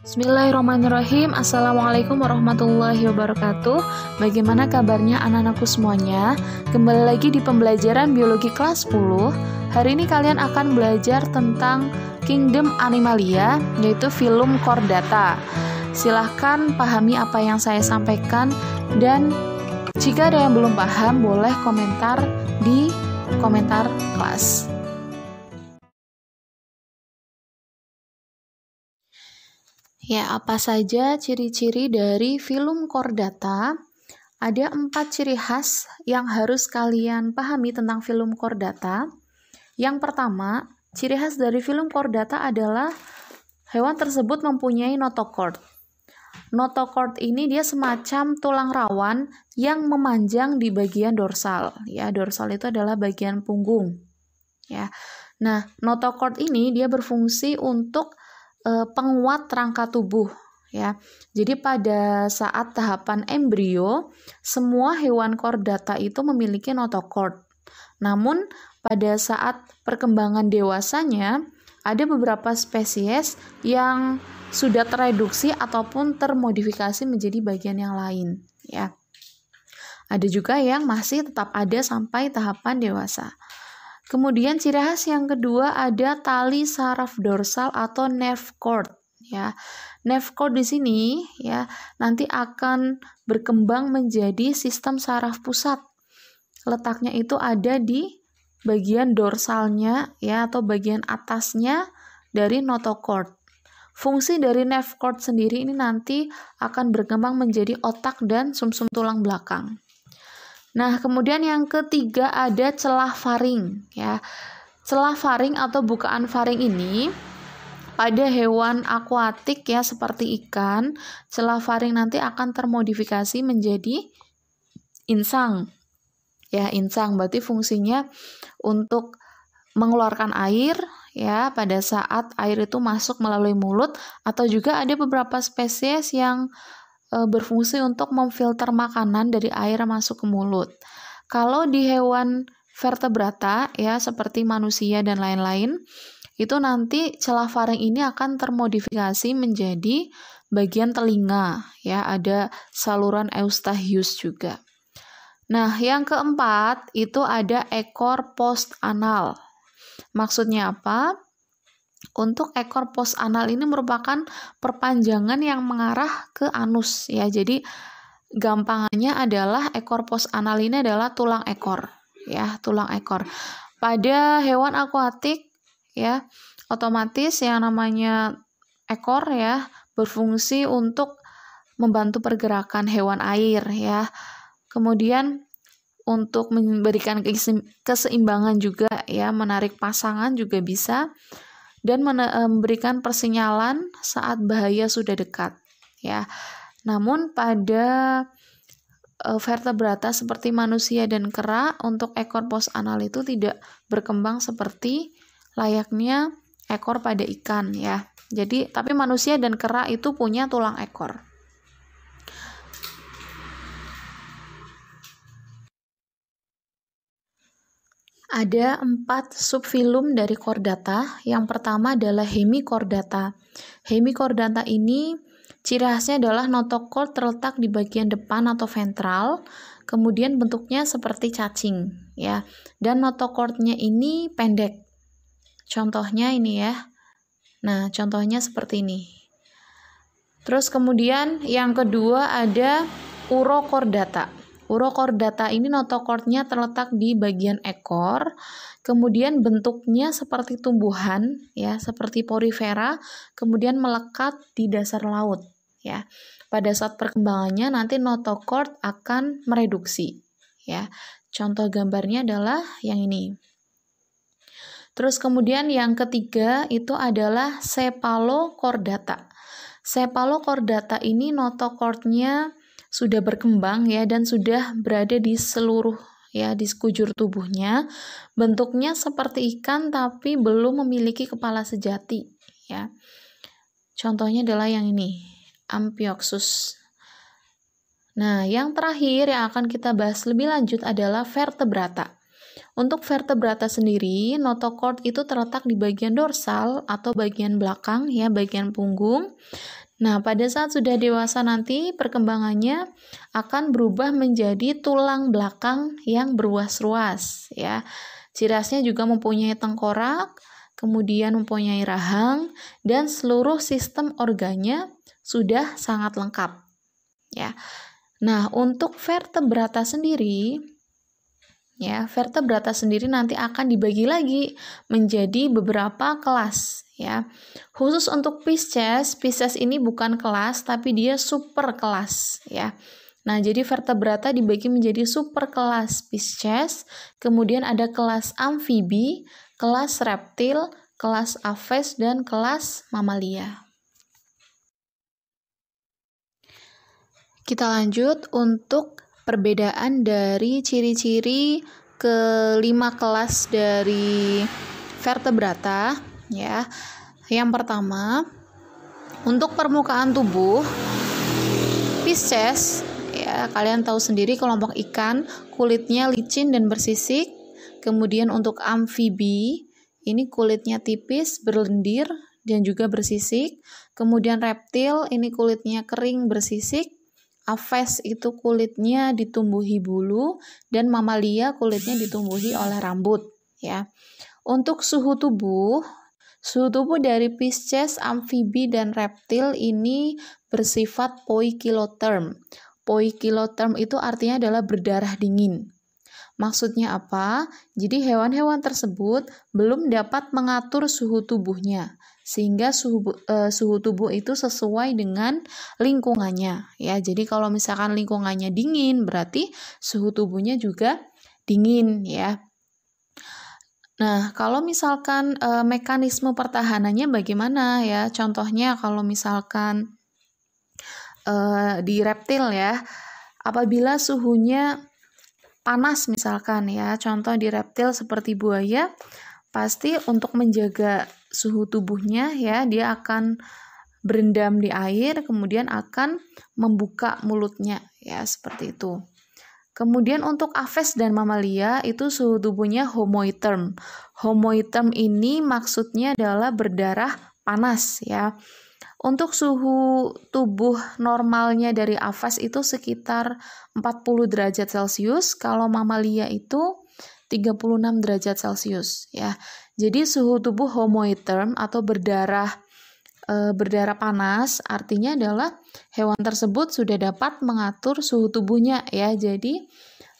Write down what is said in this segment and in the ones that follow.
Bismillahirrahmanirrahim Assalamualaikum warahmatullahi wabarakatuh Bagaimana kabarnya anak-anakku semuanya? Kembali lagi di pembelajaran biologi kelas 10 Hari ini kalian akan belajar tentang kingdom animalia Yaitu film chordata Silahkan pahami apa yang saya sampaikan Dan jika ada yang belum paham boleh komentar di komentar kelas Ya, apa saja ciri-ciri dari film kordata? Ada empat ciri khas yang harus kalian pahami tentang film kordata. Yang pertama, ciri khas dari film kordata adalah hewan tersebut mempunyai notochord. Notochord ini dia semacam tulang rawan yang memanjang di bagian dorsal. Ya, dorsal itu adalah bagian punggung. Ya. Nah, notochord ini dia berfungsi untuk e, penguat rangka tubuh ya. Jadi pada saat tahapan embrio, semua hewan chordata itu memiliki notochord. Namun pada saat perkembangan dewasanya, ada beberapa spesies yang sudah tereduksi ataupun termodifikasi menjadi bagian yang lain ya. Ada juga yang masih tetap ada sampai tahapan dewasa. Kemudian ciri khas yang kedua ada tali saraf dorsal atau nerve cord ya. Nerve cord di sini ya nanti akan berkembang menjadi sistem saraf pusat. Letaknya itu ada di bagian dorsalnya ya atau bagian atasnya dari notochord. Fungsi dari nerve cord sendiri ini nanti akan berkembang menjadi otak dan sumsum -sum tulang belakang. Nah, kemudian yang ketiga ada celah faring ya. Celah faring atau bukaan faring ini pada hewan akuatik ya seperti ikan, celah faring nanti akan termodifikasi menjadi insang. Ya, insang berarti fungsinya untuk mengeluarkan air ya pada saat air itu masuk melalui mulut atau juga ada beberapa spesies yang Eh, berfungsi untuk memfilter makanan dari air masuk ke mulut. Kalau di hewan vertebrata ya seperti manusia dan lain-lain, itu nanti celah faring ini akan termodifikasi menjadi bagian telinga ya, ada saluran Eustachius juga. Nah, yang keempat itu ada ekor post anal. Maksudnya apa? untuk ekor pos anal ini merupakan perpanjangan yang mengarah ke anus ya. Jadi gampangannya adalah ekor pos anal ini adalah tulang ekor ya, tulang ekor. Pada hewan akuatik ya, otomatis yang namanya ekor ya berfungsi untuk membantu pergerakan hewan air ya. Kemudian untuk memberikan keseimbangan juga ya, menarik pasangan juga bisa dan eh, memberikan persinyalan saat bahaya sudah dekat ya. Namun pada eh, vertebrata seperti manusia dan kera untuk ekor pos anal itu tidak berkembang seperti layaknya ekor pada ikan ya. Jadi tapi manusia dan kera itu punya tulang ekor. Ada empat subfilum dari chordata. Yang pertama adalah hemikordata. Hemikordata ini ciri khasnya adalah notokord terletak di bagian depan atau ventral, kemudian bentuknya seperti cacing, ya. Dan notokordnya ini pendek. Contohnya ini ya. Nah, contohnya seperti ini. Terus kemudian yang kedua ada urokordata. Urocordata ini notokordnya terletak di bagian ekor, kemudian bentuknya seperti tumbuhan ya, seperti porifera, kemudian melekat di dasar laut ya. Pada saat perkembangannya nanti notokord akan mereduksi ya. Contoh gambarnya adalah yang ini. Terus kemudian yang ketiga itu adalah sepalo Sepalo Cephalocordata ini notokordnya sudah berkembang ya dan sudah berada di seluruh ya di sekujur tubuhnya. Bentuknya seperti ikan tapi belum memiliki kepala sejati ya. Contohnya adalah yang ini, Ampioxus. Nah, yang terakhir yang akan kita bahas lebih lanjut adalah vertebrata. Untuk vertebrata sendiri, notochord itu terletak di bagian dorsal atau bagian belakang ya, bagian punggung Nah, pada saat sudah dewasa nanti perkembangannya akan berubah menjadi tulang belakang yang beruas ruas ya. Cirasnya juga mempunyai tengkorak, kemudian mempunyai rahang dan seluruh sistem organnya sudah sangat lengkap. Ya. Nah, untuk vertebrata sendiri ya, vertebrata sendiri nanti akan dibagi lagi menjadi beberapa kelas ya. Khusus untuk Pisces, Pisces ini bukan kelas tapi dia super kelas ya. Nah, jadi vertebrata dibagi menjadi super kelas Pisces, kemudian ada kelas amfibi, kelas reptil, kelas aves dan kelas mamalia. Kita lanjut untuk perbedaan dari ciri-ciri kelima kelas dari vertebrata ya. Yang pertama, untuk permukaan tubuh Pisces ya, kalian tahu sendiri kelompok ikan kulitnya licin dan bersisik. Kemudian untuk amfibi ini kulitnya tipis, berlendir dan juga bersisik. Kemudian reptil ini kulitnya kering bersisik. Aves itu kulitnya ditumbuhi bulu dan mamalia kulitnya ditumbuhi oleh rambut ya. Untuk suhu tubuh Suhu tubuh dari Pisces, amfibi, dan reptil ini bersifat poikiloterm. Poikiloterm itu artinya adalah berdarah dingin. Maksudnya apa? Jadi hewan-hewan tersebut belum dapat mengatur suhu tubuhnya sehingga suhu eh, suhu tubuh itu sesuai dengan lingkungannya ya. Jadi kalau misalkan lingkungannya dingin berarti suhu tubuhnya juga dingin ya. Nah, kalau misalkan e, mekanisme pertahanannya bagaimana ya? Contohnya kalau misalkan e, di reptil ya, apabila suhunya panas misalkan ya, contoh di reptil seperti buaya, pasti untuk menjaga suhu tubuhnya ya, dia akan berendam di air kemudian akan membuka mulutnya ya, seperti itu. Kemudian untuk aves dan mamalia itu suhu tubuhnya homoiterm. Homoiterm ini maksudnya adalah berdarah panas ya. Untuk suhu tubuh normalnya dari aves itu sekitar 40 derajat Celcius, kalau mamalia itu 36 derajat Celcius ya. Jadi suhu tubuh homoiterm atau berdarah e, berdarah panas artinya adalah hewan tersebut sudah dapat mengatur suhu tubuhnya ya. Jadi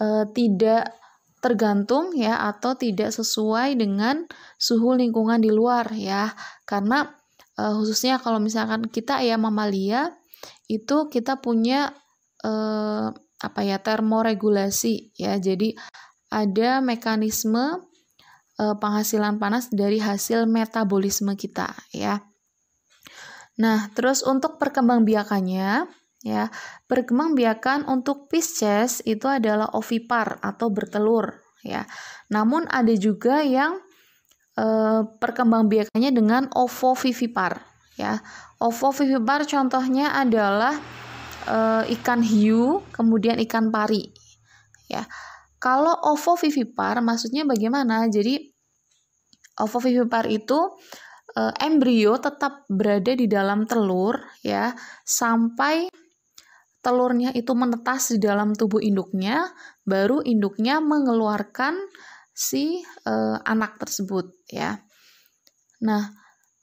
e, tidak tergantung ya atau tidak sesuai dengan suhu lingkungan di luar ya. Karena e, khususnya kalau misalkan kita ya mamalia itu kita punya e, apa ya termoregulasi ya. Jadi ada mekanisme penghasilan panas dari hasil metabolisme kita ya. Nah, terus untuk perkembangbiakannya, ya, perkembangbiakan untuk Pisces itu adalah ovipar atau bertelur, ya. Namun ada juga yang eh, perkembangbiakannya dengan ovovivipar, ya. Ovovivipar contohnya adalah eh, ikan hiu, kemudian ikan pari, ya. Kalau ovovivipar maksudnya bagaimana? Jadi ovovivipar itu uh, embrio tetap berada di dalam telur ya sampai telurnya itu menetas di dalam tubuh induknya, baru induknya mengeluarkan si e, anak tersebut ya. Nah,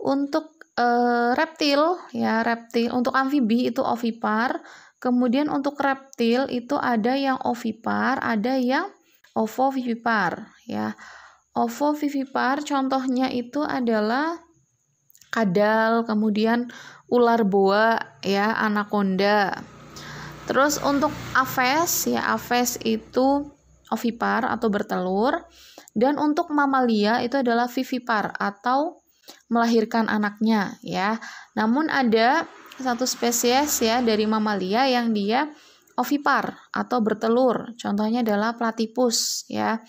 untuk e, reptil ya, reptil untuk amfibi itu ovipar, kemudian untuk reptil itu ada yang ovipar, ada yang ovovivipar ya. Ovovivipar contohnya itu adalah kadal, kemudian ular boa ya, anaconda. Terus untuk aves ya, aves itu ovipar atau bertelur dan untuk mamalia itu adalah vivipar atau melahirkan anaknya ya. Namun ada satu spesies ya dari mamalia yang dia ovipar atau bertelur. Contohnya adalah platipus ya.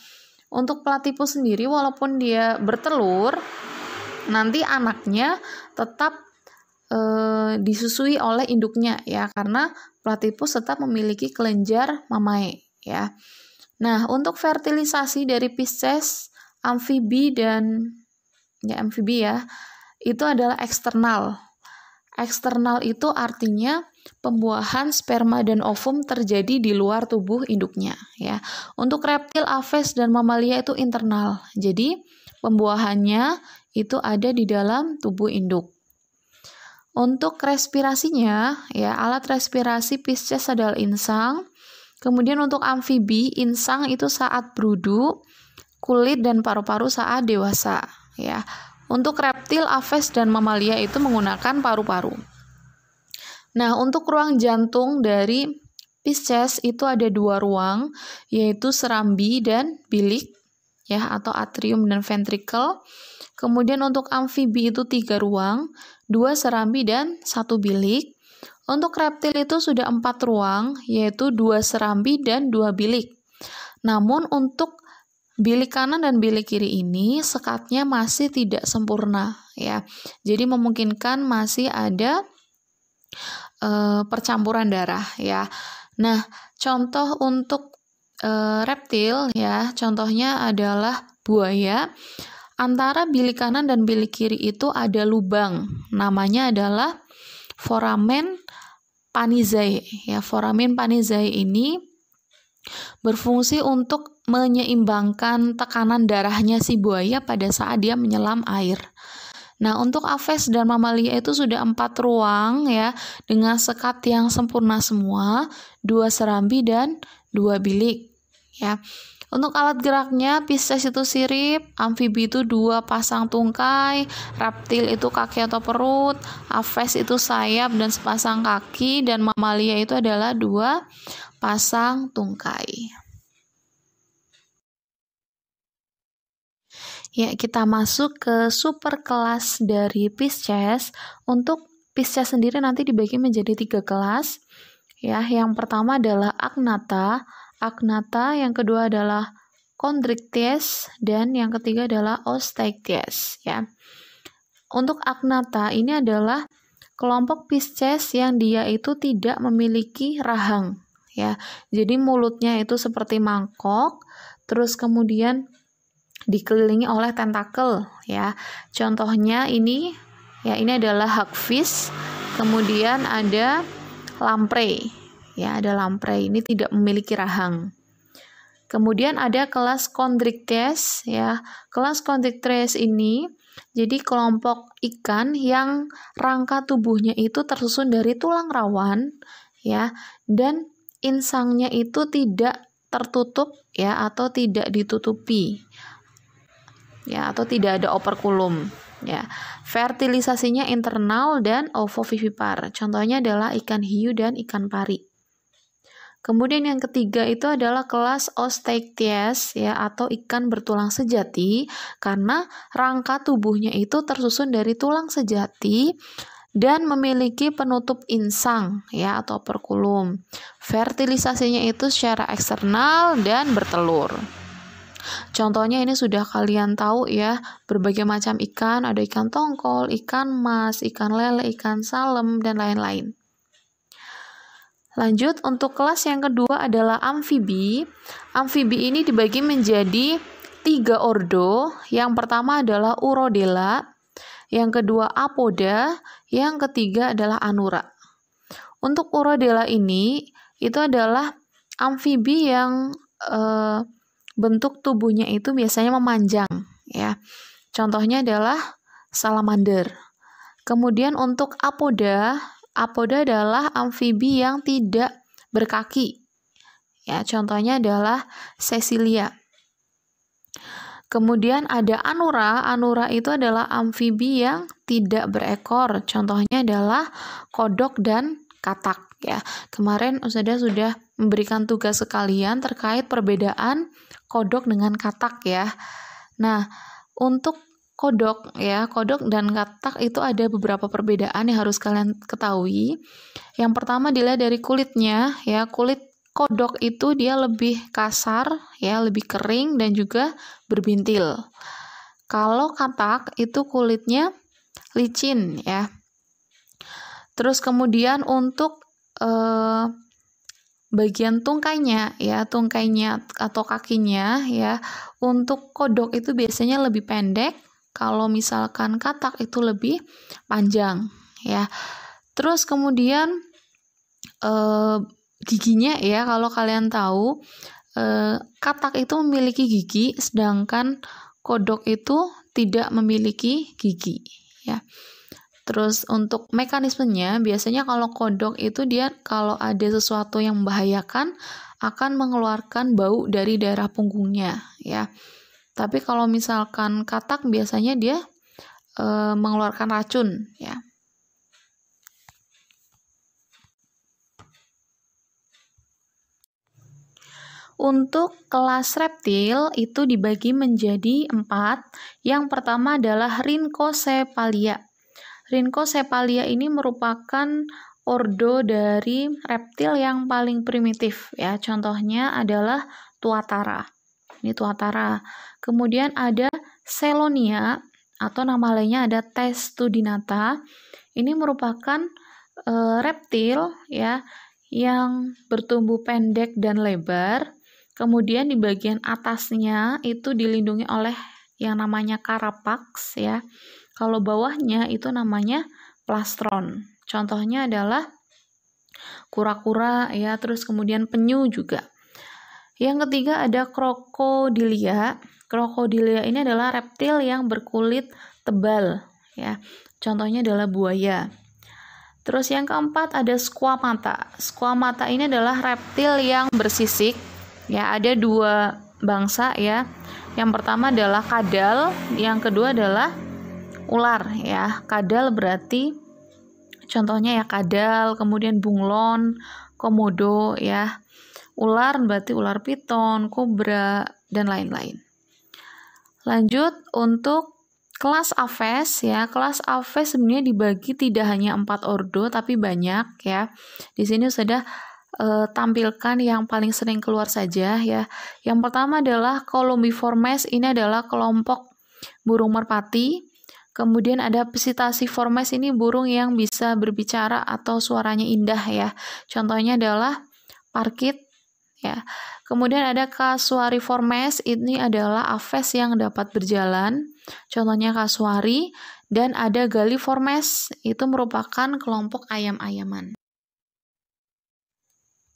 Untuk platipus sendiri walaupun dia bertelur nanti anaknya tetap e, disusui oleh induknya ya karena platipus tetap memiliki kelenjar mamae ya. Nah, untuk fertilisasi dari Pisces, amfibi dan ya amfibi ya, itu adalah eksternal. Eksternal itu artinya pembuahan sperma dan ovum terjadi di luar tubuh induknya ya. Untuk reptil, aves dan mamalia itu internal. Jadi, pembuahannya itu ada di dalam tubuh induk. Untuk respirasinya, ya alat respirasi Pisces adalah insang. Kemudian untuk amfibi, insang itu saat brudu, kulit dan paru-paru saat dewasa, ya. Untuk reptil, aves dan mamalia itu menggunakan paru-paru. Nah, untuk ruang jantung dari Pisces itu ada dua ruang, yaitu serambi dan bilik, ya atau atrium dan ventricle. Kemudian untuk amfibi itu tiga ruang, dua serambi dan satu bilik. Untuk reptil itu sudah empat ruang, yaitu dua serambi dan dua bilik. Namun untuk bilik kanan dan bilik kiri ini sekatnya masih tidak sempurna ya. Jadi memungkinkan masih ada e, percampuran darah ya. Nah, contoh untuk e, reptil ya, contohnya adalah buaya. Antara bilik kanan dan bilik kiri itu ada lubang. Namanya adalah foramen panizae. Ya, foramen panizae ini berfungsi untuk menyeimbangkan tekanan darahnya si buaya pada saat dia menyelam air. Nah, untuk aves dan mamalia itu sudah empat ruang ya, dengan sekat yang sempurna semua, dua serambi dan dua bilik ya. Untuk alat geraknya, Pisces itu sirip, amfibi itu dua pasang tungkai, reptil itu kaki atau perut, aves itu sayap dan sepasang kaki, dan mamalia itu adalah dua pasang tungkai. Ya, kita masuk ke super kelas dari Pisces. Untuk Pisces sendiri nanti dibagi menjadi tiga kelas. Ya, yang pertama adalah Agnata, agnata, yang kedua adalah kondrikties, dan yang ketiga adalah ostekties. Ya. Untuk agnata ini adalah kelompok Pisces yang dia itu tidak memiliki rahang. Ya, jadi mulutnya itu seperti mangkok, terus kemudian dikelilingi oleh tentakel. Ya, contohnya ini, ya ini adalah hagfish, kemudian ada lamprey Ya, ada lamprey ini tidak memiliki rahang. Kemudian ada kelas Chondrichthyes ya. Kelas Chondrichthyes ini jadi kelompok ikan yang rangka tubuhnya itu tersusun dari tulang rawan ya dan insangnya itu tidak tertutup ya atau tidak ditutupi. Ya, atau tidak ada operkulum ya. Fertilisasinya internal dan ovovivipar. Contohnya adalah ikan hiu dan ikan pari. Kemudian yang ketiga itu adalah kelas Osteichthyes ya atau ikan bertulang sejati karena rangka tubuhnya itu tersusun dari tulang sejati dan memiliki penutup insang ya atau perkulum. Fertilisasinya itu secara eksternal dan bertelur. Contohnya ini sudah kalian tahu ya, berbagai macam ikan, ada ikan tongkol, ikan mas, ikan lele, ikan salem, dan lain-lain. Lanjut untuk kelas yang kedua adalah amfibi. Amfibi ini dibagi menjadi tiga ordo. Yang pertama adalah urodela, yang kedua apoda, yang ketiga adalah anura. Untuk urodela ini itu adalah amfibi yang e, bentuk tubuhnya itu biasanya memanjang, ya. Contohnya adalah salamander. Kemudian untuk apoda Apoda adalah amfibi yang tidak berkaki. Ya, contohnya adalah Cecilia. Kemudian ada anura. Anura itu adalah amfibi yang tidak berekor. Contohnya adalah kodok dan katak ya. Kemarin Ustada sudah memberikan tugas sekalian terkait perbedaan kodok dengan katak ya. Nah, untuk kodok ya kodok dan katak itu ada beberapa perbedaan yang harus kalian ketahui yang pertama dilihat dari kulitnya ya kulit kodok itu dia lebih kasar ya lebih kering dan juga berbintil kalau katak itu kulitnya licin ya terus kemudian untuk eh, bagian tungkainya ya tungkainya atau kakinya ya untuk kodok itu biasanya lebih pendek kalau misalkan katak itu lebih panjang ya. Terus kemudian e, giginya ya kalau kalian tahu e, katak itu memiliki gigi sedangkan kodok itu tidak memiliki gigi ya. Terus untuk mekanismenya biasanya kalau kodok itu dia kalau ada sesuatu yang membahayakan akan mengeluarkan bau dari daerah punggungnya ya. Tapi kalau misalkan katak biasanya dia e, mengeluarkan racun ya. Untuk kelas reptil itu dibagi menjadi empat. Yang pertama adalah Rhynchocephalia. Rhynchocephalia ini merupakan ordo dari reptil yang paling primitif ya. Contohnya adalah tuatara ini tuatara. Kemudian ada Selonia atau nama lainnya ada Testudinata. Ini merupakan e, reptil ya yang bertumbuh pendek dan lebar. Kemudian di bagian atasnya itu dilindungi oleh yang namanya karapax ya. Kalau bawahnya itu namanya plastron. Contohnya adalah kura-kura ya, terus kemudian penyu juga. Yang ketiga ada krokodilia. Krokodilia ini adalah reptil yang berkulit tebal ya. Contohnya adalah buaya. Terus yang keempat ada squamata. Squamata ini adalah reptil yang bersisik. Ya, ada dua bangsa ya. Yang pertama adalah kadal, yang kedua adalah ular ya. Kadal berarti contohnya ya kadal, kemudian bunglon, komodo ya ular berarti ular piton, kobra, dan lain-lain. Lanjut untuk kelas Aves ya. Kelas Aves sebenarnya dibagi tidak hanya empat ordo tapi banyak ya. Di sini sudah e, tampilkan yang paling sering keluar saja ya. Yang pertama adalah Columbiformes, ini adalah kelompok burung merpati. Kemudian ada psittaciformes ini burung yang bisa berbicara atau suaranya indah ya. Contohnya adalah parkit, Ya. Kemudian ada kasuari formes, ini adalah aves yang dapat berjalan, contohnya kasuari, dan ada galiformes, itu merupakan kelompok ayam-ayaman.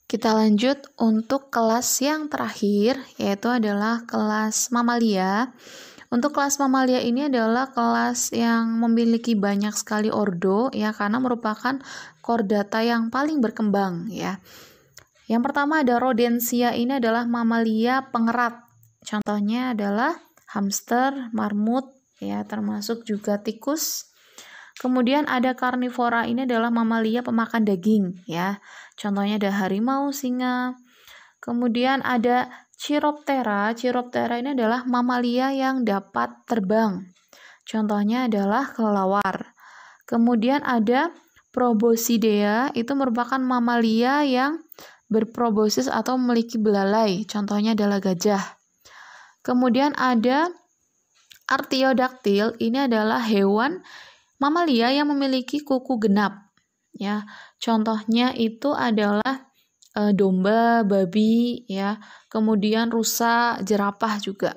Kita lanjut untuk kelas yang terakhir, yaitu adalah kelas mamalia. Untuk kelas mamalia ini adalah kelas yang memiliki banyak sekali ordo, ya, karena merupakan kordata yang paling berkembang, ya. Yang pertama ada rodensia ini adalah mamalia pengerat. Contohnya adalah hamster, marmut, ya termasuk juga tikus. Kemudian ada karnivora ini adalah mamalia pemakan daging ya. Contohnya ada harimau, singa. Kemudian ada Chiroptera. Chiroptera ini adalah mamalia yang dapat terbang. Contohnya adalah kelelawar. Kemudian ada Proboscidea, itu merupakan mamalia yang berprobosis atau memiliki belalai, contohnya adalah gajah. Kemudian ada artiodaktil, ini adalah hewan mamalia yang memiliki kuku genap. Ya, contohnya itu adalah e, domba, babi, ya, kemudian rusa, jerapah juga.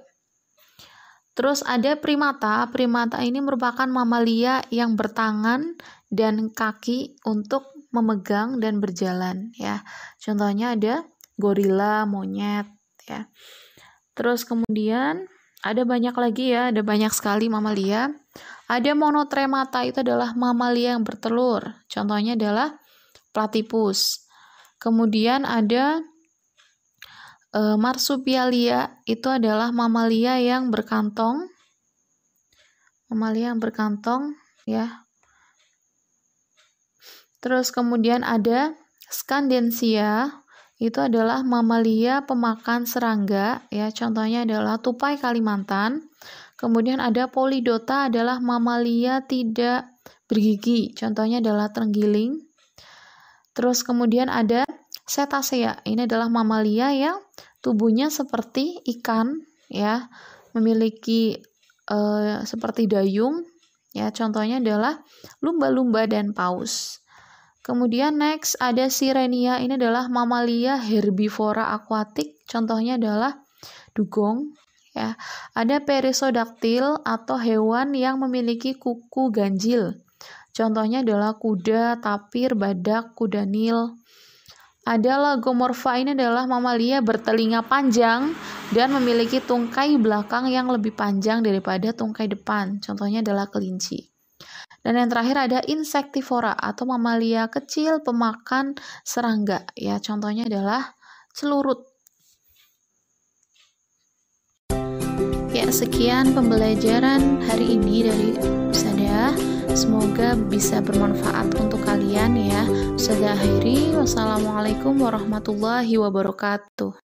Terus ada primata. Primata ini merupakan mamalia yang bertangan dan kaki untuk memegang dan berjalan ya. Contohnya ada gorila, monyet ya. Terus kemudian ada banyak lagi ya, ada banyak sekali mamalia. Ada monotremata itu adalah mamalia yang bertelur. Contohnya adalah platipus. Kemudian ada e, marsupialia, itu adalah mamalia yang berkantong. Mamalia yang berkantong ya. Terus kemudian ada Skandensia, itu adalah mamalia pemakan serangga ya. Contohnya adalah tupai Kalimantan. Kemudian ada Polidota adalah mamalia tidak bergigi. Contohnya adalah terenggiling. Terus kemudian ada Cetacea. Ini adalah mamalia yang tubuhnya seperti ikan ya, memiliki uh, seperti dayung ya. Contohnya adalah lumba-lumba dan paus. Kemudian next ada Sirenia, ini adalah mamalia herbivora akuatik. Contohnya adalah dugong, ya. Ada perisodaktil atau hewan yang memiliki kuku ganjil. Contohnya adalah kuda, tapir, badak, kuda nil. Ada lagomorfa ini adalah mamalia bertelinga panjang dan memiliki tungkai belakang yang lebih panjang daripada tungkai depan. Contohnya adalah kelinci. Dan yang terakhir ada insektivora atau mamalia kecil pemakan serangga. Ya, contohnya adalah celurut. Ya, sekian pembelajaran hari ini dari Sada. Semoga bisa bermanfaat untuk kalian ya. Sudah akhiri. Wassalamualaikum warahmatullahi wabarakatuh.